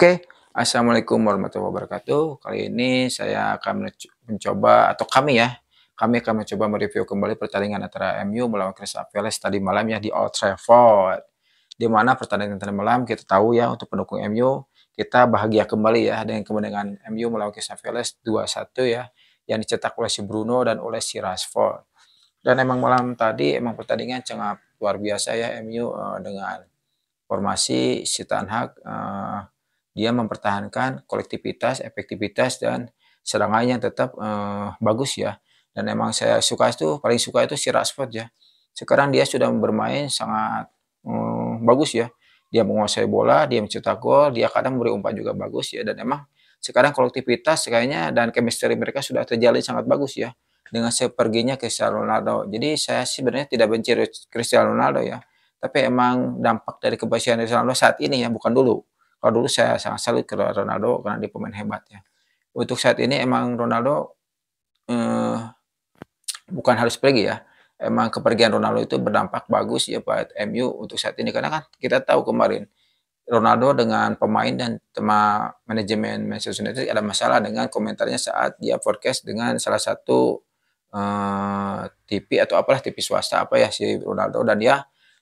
Oke, okay? Assalamualaikum warahmatullahi wabarakatuh. Kali ini saya akan mencoba, atau kami ya, kami akan mencoba mereview kembali pertandingan antara MU melawan Crystal Palace tadi malam ya di Old Trafford. Di mana pertandingan tadi malam kita tahu ya untuk pendukung MU, kita bahagia kembali ya dengan kemenangan MU melawan Crystal Palace 2-1 ya yang dicetak oleh si Bruno dan oleh si Rashford. Dan emang malam tadi emang pertandingan sangat luar biasa ya MU uh, eh, dengan formasi si Tanhak uh, eh, dia mempertahankan kolektivitas, efektivitas dan serangannya tetap uh, bagus ya. Dan emang saya suka itu paling suka itu si Rashford ya. Sekarang dia sudah bermain sangat eh, bagus ya. Dia menguasai bola, dia mencetak gol, dia kadang memberi umpan juga bagus ya dan emang sekarang kolektivitas kayaknya dan chemistry mereka sudah terjalin sangat bagus ya dengan seperginya Cristiano Ronaldo. Jadi saya sih sebenarnya tidak benci Cristiano Ronaldo ya. Tapi emang dampak dari kebersihan Cristiano Ronaldo saat ini ya, bukan dulu. Kalau dulu saya sangat salut ke Ronaldo karena dia pemain hebat ya. Untuk saat ini emang Ronaldo eh, bukan harus pergi ya. Emang kepergian Ronaldo itu berdampak bagus ya buat MU untuk saat ini karena kan kita tahu kemarin Ronaldo dengan pemain dan tema manajemen Manchester United ada masalah dengan komentarnya saat dia forecast dengan salah satu eh, TV atau apalah TV swasta apa ya si Ronaldo dan dia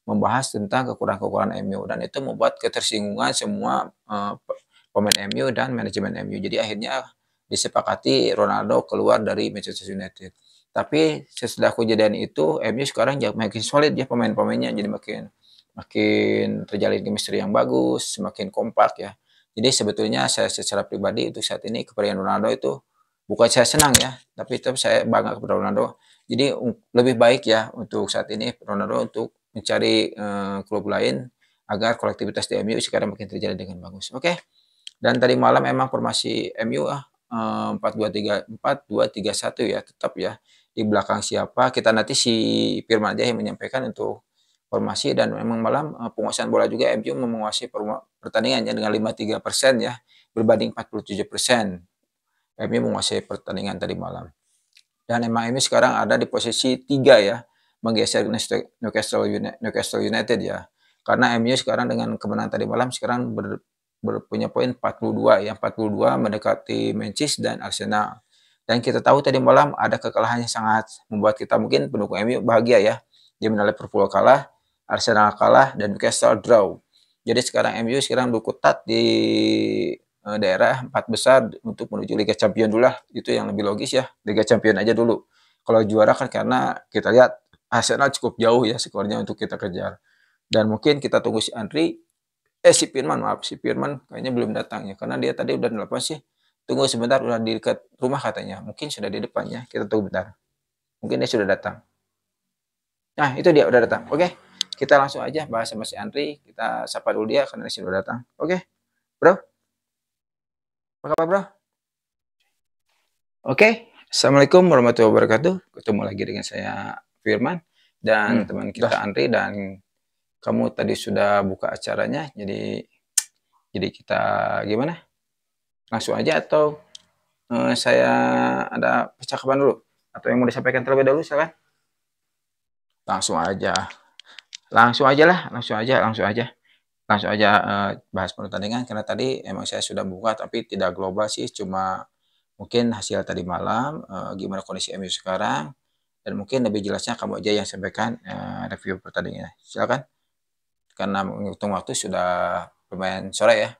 membahas tentang kekurangan-kekurangan MU dan itu membuat ketersinggungan semua uh, pemain MU dan manajemen MU. Jadi akhirnya disepakati Ronaldo keluar dari Manchester United. Tapi sesudah kejadian itu MU sekarang jadi makin solid ya pemain-pemainnya jadi makin makin terjalin chemistry yang bagus, semakin kompak ya. Jadi sebetulnya saya secara pribadi itu saat ini kepergian Ronaldo itu bukan saya senang ya, tapi tetap saya bangga kepada Ronaldo. Jadi lebih baik ya untuk saat ini Ronaldo untuk mencari uh, klub lain agar kolektivitas di MU sekarang makin terjadi dengan bagus. Oke. Okay? Dan tadi malam emang formasi MU ah eh, empat dua tiga empat dua tiga satu ya tetap ya di belakang siapa kita nanti si Firman aja yang menyampaikan untuk formasi dan memang malam eh, penguasaan bola juga MU menguasai pertandingannya dengan 53 persen ya berbanding 47 persen MU menguasai pertandingan tadi malam dan emang MU sekarang ada di posisi tiga ya menggeser Newcastle United, Newcastle United ya. Karena MU sekarang dengan kemenangan tadi malam sekarang ber, ber, punya poin 42 yang 42 mendekati Manchester dan Arsenal. Dan kita tahu tadi malam ada kekalahan yang sangat membuat kita mungkin pendukung MU bahagia ya. Dia menilai Liverpool kalah, Arsenal kalah dan Newcastle draw. Jadi sekarang MU sekarang berkutat di eh, daerah empat besar untuk menuju Liga Champion dulu lah. Itu yang lebih logis ya. Liga Champion aja dulu. Kalau juara kan karena kita lihat Arsenal cukup jauh ya skornya untuk kita kejar. Dan mungkin kita tunggu si Andri, eh si Firman maaf, si Firman kayaknya belum datang ya. Karena dia tadi udah nelfon sih, tunggu sebentar udah di dekat rumah katanya. Mungkin sudah di depannya, kita tunggu bentar. Mungkin dia sudah datang. Nah itu dia udah datang, oke. Kita langsung aja bahas sama si Andri, kita sapa dulu dia karena dia sudah datang. Oke, bro. Apa kabar bro? Oke, okay. Assalamualaikum warahmatullahi wabarakatuh. Ketemu lagi dengan saya Firman dan hmm. teman kita Andri dan kamu tadi sudah buka acaranya jadi jadi kita gimana langsung aja atau uh, saya ada percakapan dulu atau yang mau disampaikan terlebih dahulu silakan langsung aja langsung aja lah langsung aja langsung aja langsung aja uh, bahas pertandingan karena tadi emang saya sudah buka tapi tidak global sih cuma mungkin hasil tadi malam uh, gimana kondisi MU sekarang dan mungkin lebih jelasnya kamu aja yang sampaikan uh, review pertandingan silakan karena menghitung waktu sudah pemain sore ya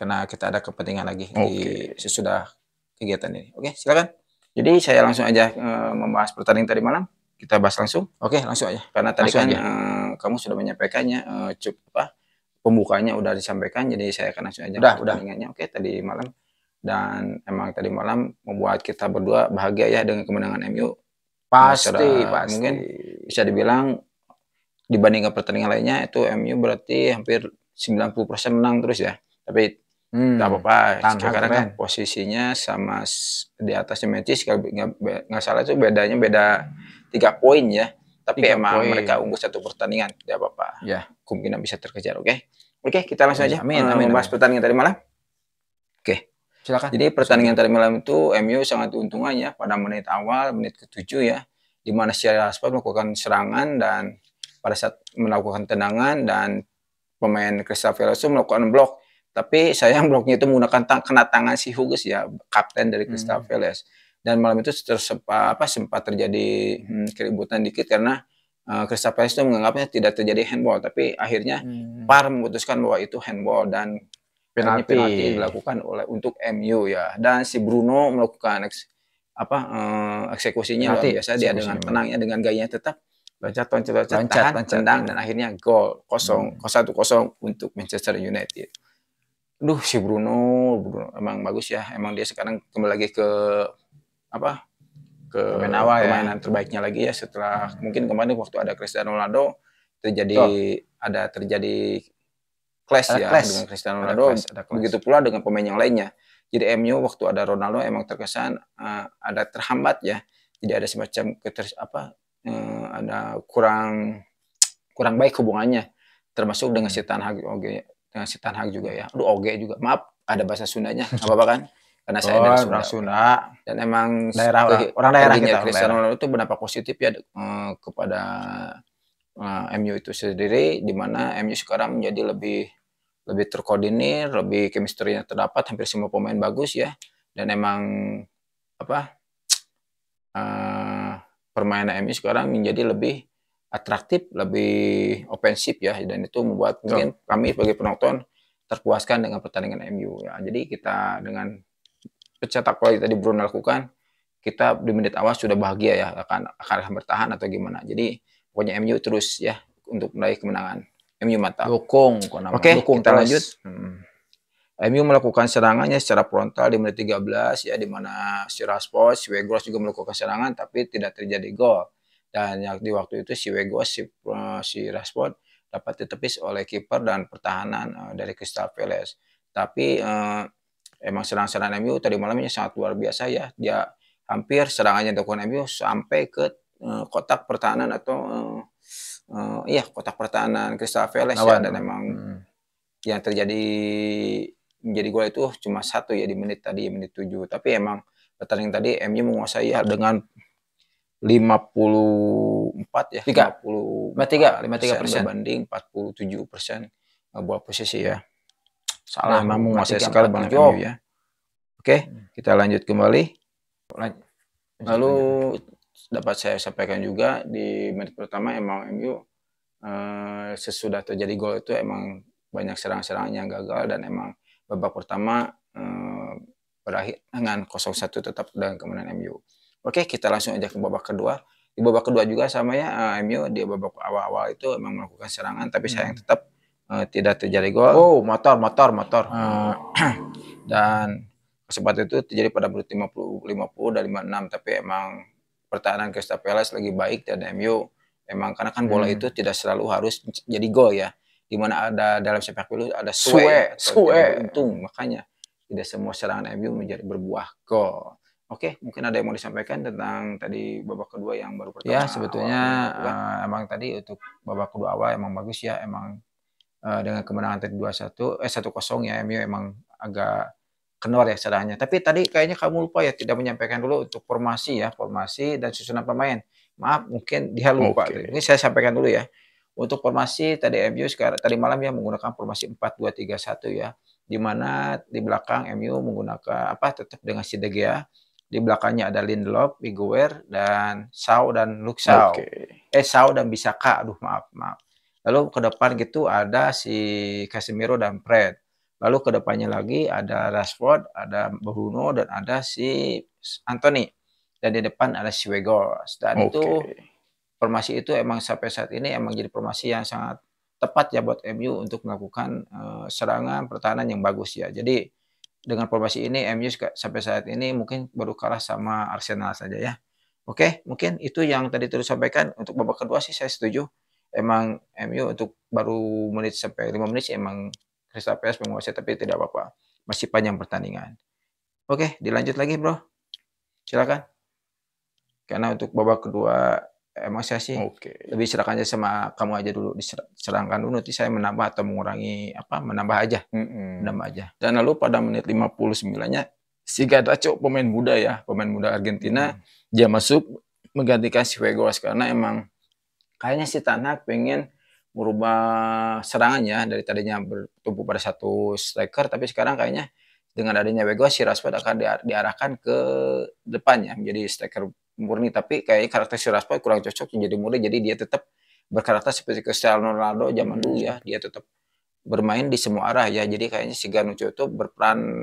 karena kita ada kepentingan lagi okay. di sesudah kegiatan ini oke okay, silakan jadi saya langsung aja uh, membahas pertandingan tadi malam kita bahas langsung oke langsung aja karena tadi kan Uh, kamu sudah menyampaikannya uh, cukup apa pembukanya udah disampaikan jadi saya akan langsung aja udah udah oke tadi malam dan emang tadi malam membuat kita berdua bahagia ya dengan kemenangan MU Pasti, pasti. Mungkin bisa dibilang dibandingkan pertandingan lainnya itu MU berarti hampir 90% menang terus ya. Tapi hmm, tak apa-apa. sekarang kan posisinya sama di atasnya Manchester kalau nggak salah itu bedanya beda tiga poin ya. Tapi emang poin. mereka unggul satu pertandingan, tidak apa-apa. Ya. Kemungkinan bisa terkejar, oke? Okay? Oke, okay, kita langsung aja. Amin, eh, amin, amin. pertandingan tadi malam. Silakan. Jadi pertandingan tadi malam itu MU sangat diuntungkan pada menit awal, menit ke-7 ya, di mana Sierra Aspas melakukan serangan dan pada saat melakukan tendangan dan pemain Crystal Palace melakukan blok. Tapi sayang bloknya itu menggunakan tang kena tangan si Hughes ya, kapten dari hmm. Crystal ya. Palace. Dan malam itu tersepa, apa, sempat terjadi hmm, keributan dikit karena uh, Crystal Palace itu menganggapnya tidak terjadi handball, tapi akhirnya hmm. par memutuskan bahwa itu handball dan penalti, penalti dilakukan oleh untuk MU ya dan si Bruno melakukan eks, apa eh, eksekusinya penalti. luar biasa dia dengan tenangnya dengan gayanya tetap loncat loncat loncat, loncat tahan loncat, tendang iya. dan akhirnya gol kosong hmm. satu kosong untuk Manchester United. Duh si Bruno, Bruno emang bagus ya emang dia sekarang kembali lagi ke apa ke menawa permainan ya. terbaiknya lagi ya setelah hmm. mungkin kemarin waktu ada Cristiano Ronaldo terjadi Tuh. ada terjadi clash ada ya clash. dengan Cristiano Ronaldo. Ada clash, ada clash. Begitu pula dengan pemain yang lainnya. Jadi MU waktu ada Ronaldo emang terkesan uh, ada terhambat ya. Jadi ada semacam keters apa uh, ada kurang kurang baik hubungannya termasuk dengan si Tan Hag Oge dengan si Tan Hag juga ya. Aduh Oge juga. Maaf ada bahasa Sundanya. apa-apa kan? Karena saya oh, dari Sunda. Sunda. Dan emang daerah orang, orang daerah kita. Cristiano Ronaldo itu berapa positif ya uh, kepada uh, MU itu sendiri di mana MU sekarang menjadi lebih lebih terkoordinir, lebih kemisterinya terdapat, hampir semua pemain bagus ya. Dan emang apa uh, permainan MU sekarang menjadi lebih atraktif, lebih ofensif ya dan itu membuat so. mungkin kami sebagai penonton terpuaskan dengan pertandingan MU ya. Jadi kita dengan pencetak gol tadi Bruno lakukan, kita di menit awal sudah bahagia ya akan akan bertahan atau gimana. Jadi pokoknya MU terus ya untuk meraih kemenangan. MU mantap. Dukung. Oke, okay, kita terus. lanjut. Hmm. MU melakukan serangannya secara frontal di menit 13 ya di mana si Rashford, si Wegos juga melakukan serangan tapi tidak terjadi gol. Dan yang di waktu itu si Wegos, si, uh, si Rashford dapat ditepis oleh kiper dan pertahanan uh, dari Crystal Palace. Tapi uh, emang serangan-serangan MU tadi malamnya sangat luar biasa ya. Dia hampir serangannya dilakukan MU sampai ke uh, kotak pertahanan atau uh, uh, iya kotak pertahanan Crystal Palace ya dan memang hmm. yang terjadi menjadi gol itu cuma satu ya di menit tadi menit tujuh tapi emang pertandingan tadi MU menguasai ya dengan 54 ya 3 puluh 53 53 persen banding tujuh persen buat posisi ya salah nah, memang menguasai sekali Bang MU ya oke hmm. kita lanjut kembali lalu dapat saya sampaikan juga di menit pertama emang MU eh, sesudah terjadi gol itu emang banyak serangan-serangan yang gagal dan emang babak pertama eh, berakhir dengan 0-1 tetap dengan kemenangan MU. Oke, kita langsung aja ke babak kedua. Di babak kedua juga sama ya eh, MU di babak awal-awal itu emang melakukan serangan tapi hmm. sayang tetap eh, tidak terjadi gol. Oh, motor, motor, motor. Eh, dan kesempatan itu terjadi pada menit 50 50 dan 56 tapi emang pertahanan Crystal Palace lagi baik dan MU emang karena kan bola hmm. itu tidak selalu harus jadi gol ya. Di mana ada dalam sepak bola ada sue, sue, untung makanya tidak semua serangan MU menjadi berbuah gol. Oke, mungkin ada yang mau disampaikan tentang tadi babak kedua yang baru pertama. Ya, sebetulnya awal, uh, emang tadi untuk babak kedua awal emang bagus ya, emang uh, dengan kemenangan tadi 2-1 eh 1-0 ya MU emang agak kendor ya caranya. Tapi tadi kayaknya kamu lupa ya tidak menyampaikan dulu untuk formasi ya, formasi dan susunan pemain. Maaf, mungkin dia lupa. Okay. Ini saya sampaikan dulu ya. Untuk formasi tadi MU sekarang tadi malam ya menggunakan formasi empat dua tiga satu ya. Di mana di belakang MU menggunakan apa tetap dengan Sidegea di belakangnya ada Lindelof, Higuain dan Sau dan Luxau. Okay. Eh Sau dan Bisaka, aduh maaf maaf. Lalu ke depan gitu ada si Casemiro dan Fred. Lalu kedepannya lagi ada Rashford, ada Bruno, dan ada si Anthony. Dan di depan ada si Wegos. Dan okay. itu formasi itu emang sampai saat ini emang jadi formasi yang sangat tepat ya buat MU untuk melakukan uh, serangan pertahanan yang bagus ya. Jadi dengan formasi ini MU sampai saat ini mungkin baru kalah sama Arsenal saja ya. Oke, mungkin itu yang tadi terus sampaikan untuk babak kedua sih saya setuju. Emang MU untuk baru menit sampai 5 menit sih emang Crystal Palace menguasai tapi tidak apa-apa. Masih panjang pertandingan. Oke, dilanjut lagi bro. Silakan. Karena untuk babak kedua emang saya sih okay. lebih silakan aja sama kamu aja dulu diserangkan dulu nanti saya menambah atau mengurangi apa menambah aja mm -hmm. menambah aja dan lalu pada menit 59-nya si Gadacho pemain muda ya pemain muda Argentina mm. dia masuk menggantikan si Vegas karena emang kayaknya si Tanak pengen merubah serangannya dari tadinya bertumpu pada satu striker tapi sekarang kayaknya dengan adanya Wego si Rashford akan diarahkan ke depannya menjadi striker murni tapi kayaknya karakter si Rashford kurang cocok menjadi murni jadi dia tetap berkarakter seperti Cristiano Ronaldo zaman dulu ya dia tetap bermain di semua arah ya jadi kayaknya si Ganucho itu berperan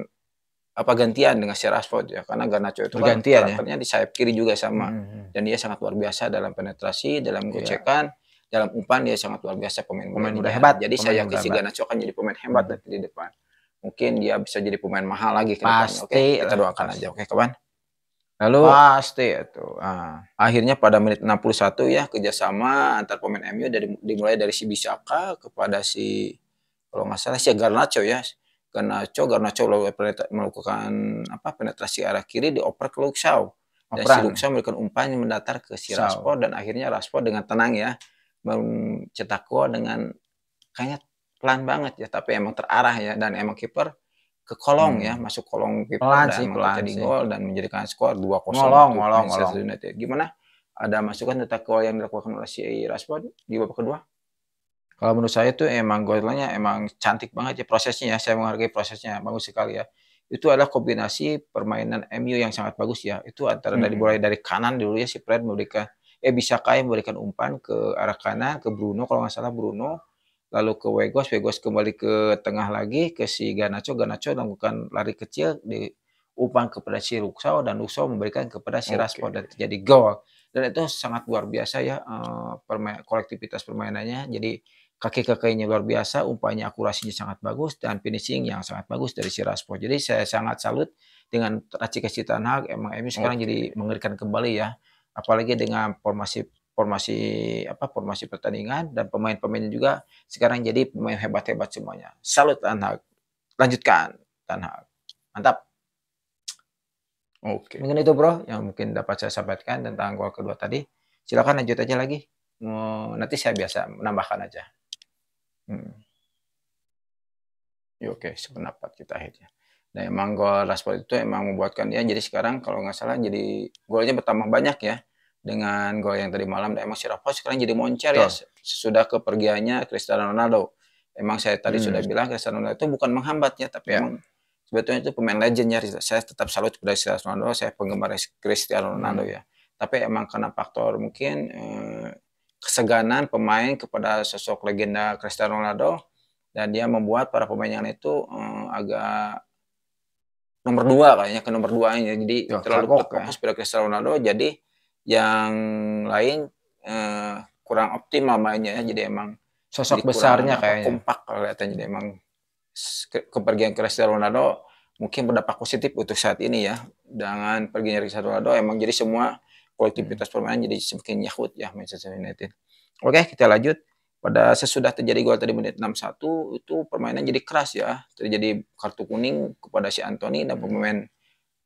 apa gantian dengan si Rashford ya karena Ganucho itu kan ya. karakternya ya? di sayap kiri juga sama hmm, hmm. dan dia sangat luar biasa dalam penetrasi dalam iya. gocekan yeah dalam umpan dia sangat luar biasa pemain pemain muda hebat. Jadi saya yakin si Ganacho akan jadi pemain hebat hmm. di depan. Mungkin dia bisa jadi pemain mahal lagi ke Pasti. Oke, okay, kita doakan pasti. aja. Oke, okay, kawan. Lalu pasti itu. Ah. Akhirnya pada menit 61 ya kerjasama antar pemain MU dari dimulai dari si Bisaka kepada si kalau nggak salah si Garnacho ya. Garnacho, Garnacho melakukan apa penetrasi arah kiri dioper ke Luxau. Dan Operan. si Luxau memberikan umpan mendatar ke si Raspo dan akhirnya Raspo dengan tenang ya mencetak gol dengan kayaknya pelan banget ya tapi emang terarah ya dan emang kiper ke kolong hmm. ya masuk kolong kiper dan sih, pelan gol dan menjadikan skor 2-0 kolong kolong ngolong gimana ada masukan tentang gol yang dilakukan oleh si Rashford di babak kedua kalau menurut saya itu emang golnya emang cantik banget ya prosesnya ya saya menghargai prosesnya bagus sekali ya itu adalah kombinasi permainan MU yang sangat bagus ya itu antara hmm. dari mulai dari kanan dulu ya si Fred memberikan eh bisa kaya memberikan umpan ke arah kanan ke Bruno kalau nggak salah Bruno lalu ke Wegos Wegos kembali ke tengah lagi ke si Ganacho Ganacho melakukan lari kecil di umpan kepada si Ruksao dan Ruksao memberikan kepada si Raspo okay. dan terjadi gol dan itu sangat luar biasa ya uh, eh, permain, kolektivitas permainannya jadi kaki-kakinya luar biasa, umpannya akurasinya sangat bagus dan finishing yang sangat bagus dari si Raspo Jadi saya sangat salut dengan racikan si Tanhag. Emang Emi sekarang okay. jadi mengerikan kembali ya apalagi dengan formasi formasi apa formasi pertandingan dan pemain-pemain juga sekarang jadi pemain hebat-hebat semuanya. Salut Tanha, Lanjutkan Tanha, Mantap. Oke. Okay. Mungkin itu bro yang mungkin dapat saya sampaikan tentang gol kedua tadi. Silakan lanjut aja lagi. Nanti saya biasa menambahkan aja. Hmm. Ya, Oke, okay. sependapat kita akhirnya. Nah emang gol Rashford itu emang membuatkan dia jadi sekarang kalau nggak salah jadi golnya bertambah banyak ya dengan gol yang tadi malam. Dan nah, emang si Rashford sekarang jadi moncer Tuh. ya sesudah kepergiannya Cristiano Ronaldo. Emang saya tadi hmm. sudah bilang Cristiano Ronaldo itu bukan menghambatnya tapi yeah. emang sebetulnya itu pemain legendnya Saya tetap salut kepada Cristiano Ronaldo. Saya penggemar Cristiano Ronaldo hmm. ya. Tapi emang karena faktor mungkin eh, keseganan pemain kepada sosok legenda Cristiano Ronaldo dan dia membuat para pemain yang itu eh, agak nomor dua kayaknya ke nomor dua aja jadi ya, terlalu fokus ya. pada Cristiano Ronaldo jadi yang lain eh, kurang optimal mainnya ya. jadi emang sosok besarnya kayaknya kompak kelihatannya jadi emang kepergian Cristiano Ronaldo mungkin berdampak positif untuk saat ini ya dengan pergi perginya Cristiano Ronaldo emang jadi semua kolektivitas hmm. permainan jadi semakin nyahut ya Manchester United oke kita lanjut pada sesudah terjadi gol tadi menit 61 itu permainan jadi keras ya terjadi kartu kuning kepada si Anthony dan hmm. pemain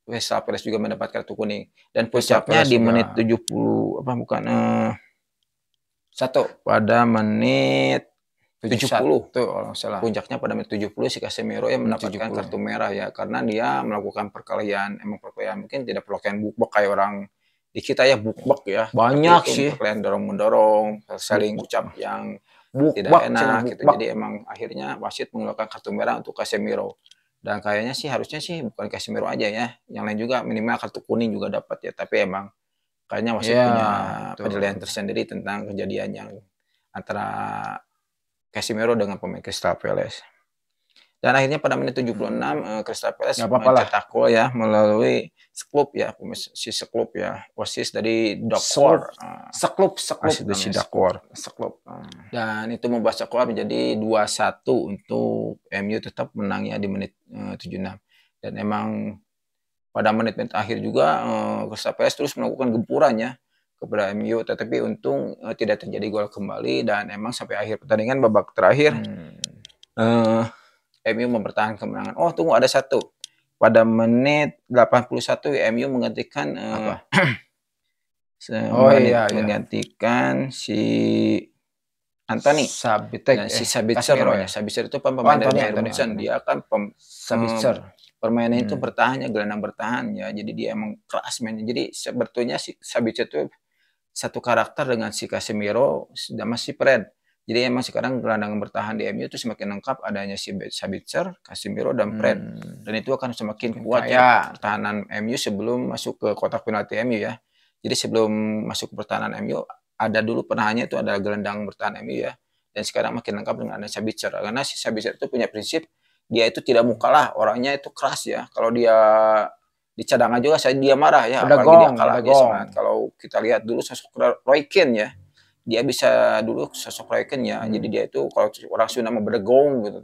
Wesa Perez juga mendapat kartu kuning dan puncaknya di menit 70 apa bukan eh, satu pada menit tujuh 70 tuh kalau salah puncaknya pada menit 70 si Casemiro yang mendapatkan 70. kartu merah ya karena dia melakukan perkelahian emang perkelahian mungkin tidak perkelahian buk kayak orang di kita ya buk-buk ya banyak sih perkelahian dorong mendorong saling ucap yang buk, tidak bak, enak gitu. Bak. Jadi emang akhirnya wasit mengeluarkan kartu merah untuk Casemiro. Dan kayaknya sih harusnya sih bukan Casemiro aja ya, yang lain juga minimal kartu kuning juga dapat ya. Tapi emang kayaknya wasit yeah, punya betul. penilaian tersendiri tentang kejadian yang antara Casemiro dengan pemain Crystal Palace dan akhirnya pada menit 76 uh, hmm. eh, Crystal Palace mencetak gol ya melalui seklub ya si seklub ya wasis dari Dakor ah. seklub seklub si Dakor seklub hmm. dan itu membuat skor menjadi 2-1 untuk MU tetap menangnya di menit eh, uh, 76 dan emang pada menit-menit akhir juga uh, Crystal Palace terus melakukan gempurannya kepada MU tetapi untung uh, tidak terjadi gol kembali dan emang sampai akhir pertandingan babak terakhir hmm. uh, MU mempertahankan kemenangan. Oh, tunggu ada satu. Pada menit 81 MU menggantikan uh, oh, iya, iya, menggantikan iya. si Anthony Sabitek nah, si eh, Sabitzer ya. Sabitzer itu pemain oh, dari Everton dia kan pem, Sabitzer um, permainannya hmm. itu bertahan ya gelandang bertahan ya jadi dia emang keras mainnya jadi sebetulnya si Sabitzer itu satu karakter dengan si Casemiro sudah masih Fred jadi emang sekarang gelandang bertahan di MU itu semakin lengkap adanya si Sabitzer, Casemiro dan hmm. Fred. Hmm. Dan itu akan semakin Kaya. kuat ya pertahanan MU sebelum masuk ke kotak penalti MU ya. Jadi sebelum masuk ke pertahanan MU ada dulu penahannya itu adalah gelandang bertahan MU ya. Dan sekarang makin lengkap dengan ada Sabitzer. Karena si Sabitzer itu punya prinsip dia itu tidak mau kalah, orangnya itu keras ya. Kalau dia di cadangan juga saya dia marah ya, Ada apalagi gong, dia kalah dia gong. Kalau kita lihat dulu sosok Roy Keane ya dia bisa dulu sosok Royken ya. Hmm. Jadi dia itu kalau orang Sunda mau berdegong gitu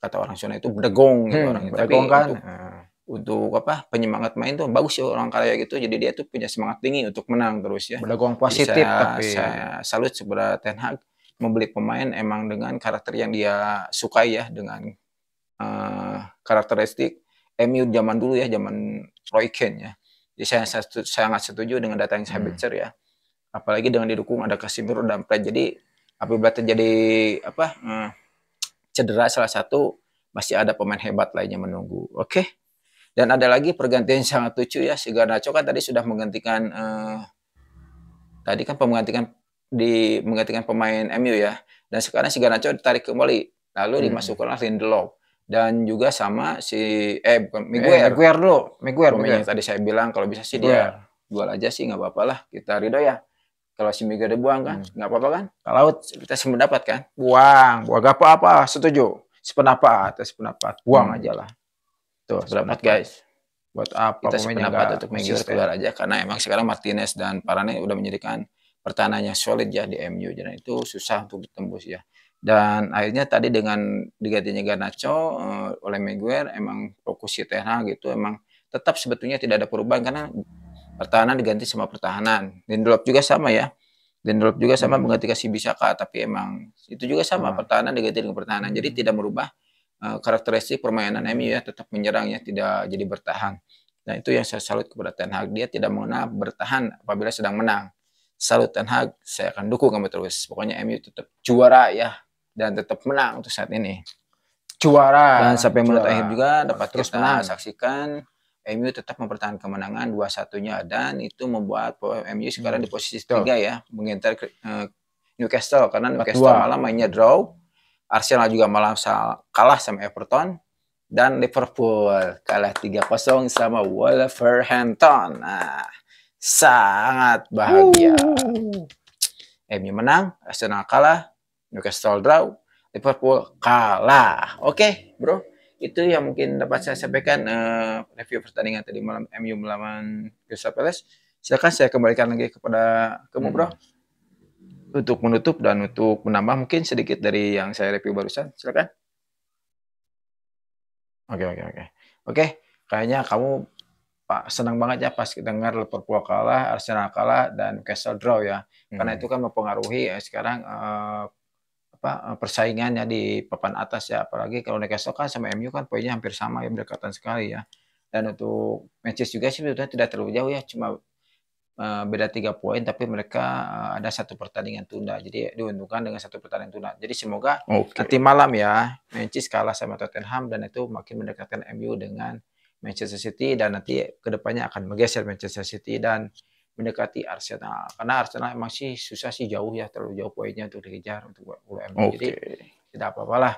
Kata orang Sunda itu berdegong gitu hmm, orangnya. Tapi kan. Untuk, hmm. untuk apa penyemangat main tuh bagus ya orang kaya gitu. Jadi dia tuh punya semangat tinggi untuk menang terus ya. Berdegong positif saya, tapi saya salut sebera Ten Hag membeli pemain emang dengan karakter yang dia sukai ya dengan uh, karakteristik MU zaman dulu ya zaman Roy Keane ya. Jadi saya, saya sangat setuju dengan data yang saya hmm. ya apalagi dengan didukung ada Casimiro dan Fred jadi apabila terjadi apa hmm, cedera salah satu masih ada pemain hebat lainnya menunggu oke okay? dan ada lagi pergantian yang sangat lucu ya si Garnacho kan tadi sudah menggantikan eh, tadi kan penggantikan di menggantikan pemain MU ya dan sekarang si Garnacho ditarik kembali lalu hmm. dimasukkanlah Lindelof dan juga sama si eh bukan Miguel eh, Miguel dulu Miguel, Miguel. tadi saya bilang kalau bisa sih Miguel. dia jual aja sih nggak apa-apa lah kita ridho ya kalau si mega dibuang kan, hmm. nggak apa-apa kan? Kalau kita sependapat kan, buang, buang apa-apa, setuju. Sependapat, ya, sependapat, buang hmm. aja lah. Tuh, sependapat guys. Buat apa? Kita sependapat untuk Miguel keluar aja, karena emang sekarang Martinez dan Parane udah menjadikan pertahanannya solid ya di MU, jadi itu susah untuk ditembus ya. Dan akhirnya tadi dengan digantinya Garnacho eh, oleh Maguire, emang fokus si Tena gitu, emang tetap sebetulnya tidak ada perubahan karena pertahanan diganti sama pertahanan. Lindelof juga sama ya. Lindelof juga sama hmm. mengganti bisa Bisaka tapi emang itu juga sama hmm. pertahanan diganti dengan pertahanan. Jadi hmm. tidak merubah uh, karakteristik permainan MU ya, tetap menyerang ya, tidak jadi bertahan. Nah, itu yang saya salut kepada Ten Hag. Dia tidak mengenal bertahan apabila sedang menang. Salut Ten Hag, saya akan dukung kamu terus. Pokoknya MU tetap juara ya dan tetap menang untuk saat ini. Juara. Dan sampai menit akhir juga dapat terus kita menang. saksikan MU tetap mempertahankan kemenangan dua satunya dan itu membuat MU sekarang hmm, di posisi tiga ya mengintai uh, eh, Newcastle karena Newcastle malam mainnya draw, Arsenal juga malam kalah sama Everton dan Liverpool kalah tiga 0 sama Wolverhampton. Nah, sangat bahagia. Uh. MU menang, Arsenal kalah, Newcastle draw, Liverpool kalah. Oke, okay, bro itu yang mungkin dapat saya sampaikan uh, review pertandingan tadi malam MU melawan Crystal Palace. Silakan saya kembalikan lagi kepada kamu, hmm. Bro. Untuk menutup dan untuk menambah mungkin sedikit dari yang saya review barusan. Silakan. Oke, oke, oke. Oke, kayaknya kamu Pak senang banget ya pas dengar Liverpool kalah, Arsenal kalah dan Castle draw ya. Karena hmm. itu kan mempengaruhi ya, sekarang uh, apa eh, persaingannya di papan atas ya apalagi kalau Newcastle kan sama MU kan poinnya hampir sama ya berdekatan sekali ya dan untuk Manchester juga sih sebetulnya tidak terlalu jauh ya cuma eh, beda tiga poin tapi mereka eh, ada satu pertandingan tunda jadi diuntungkan dengan satu pertandingan tunda jadi semoga okay. nanti malam ya Manchester kalah sama Tottenham dan itu makin mendekatkan MU dengan Manchester City dan nanti kedepannya akan menggeser Manchester City dan mendekati Arsenal karena Arsenal masih susah sih jauh ya terlalu jauh poinnya untuk dikejar untuk UM okay. jadi tidak apa-apalah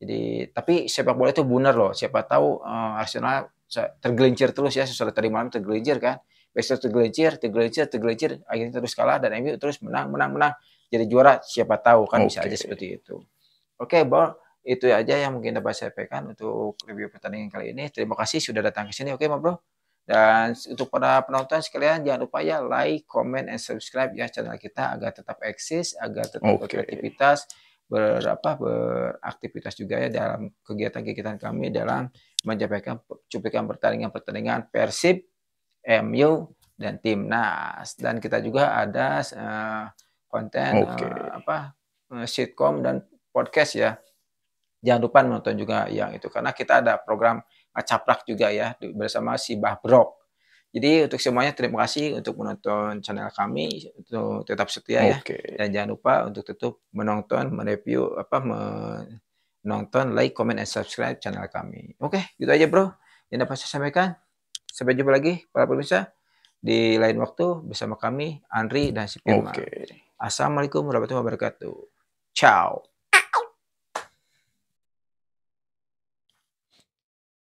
jadi tapi sepak bola itu benar loh siapa tahu uh, Arsenal tergelincir terus ya sesudah tadi malam tergelincir kan besok tergelincir tergelincir tergelincir akhirnya terus kalah dan MU terus menang menang menang jadi juara siapa tahu kan okay. bisa aja seperti itu oke okay, Bor itu aja yang mungkin dapat saya sampaikan untuk review pertandingan kali ini terima kasih sudah datang ke sini oke okay, Bro dan untuk para penonton sekalian jangan lupa ya like, comment, and subscribe ya channel kita agar tetap eksis, agar tetap okay. beraktivitas, berapa beraktivitas juga ya dalam kegiatan-kegiatan kami dalam menyampaikan cuplikan pertandingan-pertandingan Persib, MU, dan timnas. Dan kita juga ada uh, konten okay. uh, eh, apa uh, sitkom dan podcast ya. Jangan lupa menonton juga yang itu karena kita ada program Caprak juga ya bersama si Bah Brok. Jadi untuk semuanya terima kasih untuk menonton channel kami untuk tetap setia okay. ya dan jangan lupa untuk tetap menonton, mereview apa menonton, like, comment, and subscribe channel kami. Oke, okay, gitu aja bro yang dapat saya sampaikan. Sampai jumpa lagi para pemirsa di lain waktu bersama kami Andri dan si Firman. Okay. Assalamualaikum warahmatullahi wabarakatuh. Ciao.